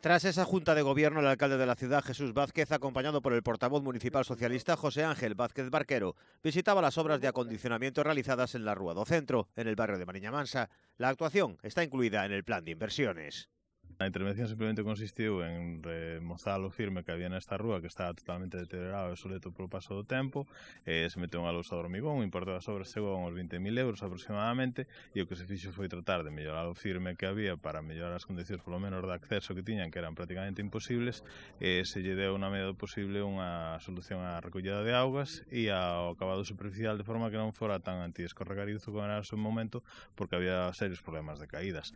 Tras esa junta de gobierno, el alcalde de la ciudad, Jesús Vázquez, acompañado por el portavoz municipal socialista José Ángel Vázquez Barquero, visitaba las obras de acondicionamiento realizadas en la Ruado do Centro, en el barrio de Mariñamansa. La actuación está incluida en el plan de inversiones. A intervención simplemente consistiu en remozar o firme que había nesta rúa que estaba totalmente deteriorado e soleto polo paso do tempo e eh, se meteu unha lousa de hormigón, das obras chegou aos 20.000 euros aproximadamente e o que se fixo foi tratar de mellorar o firme que había para mellorar as condicións polo menos de acceso que tiñan que eran prácticamente imposibles e se lle deu na medida posible unha solución á recollida de augas e ao acabado superficial de forma que non fora tan antiescorregarizo como era no seu momento porque había serios problemas de caídas.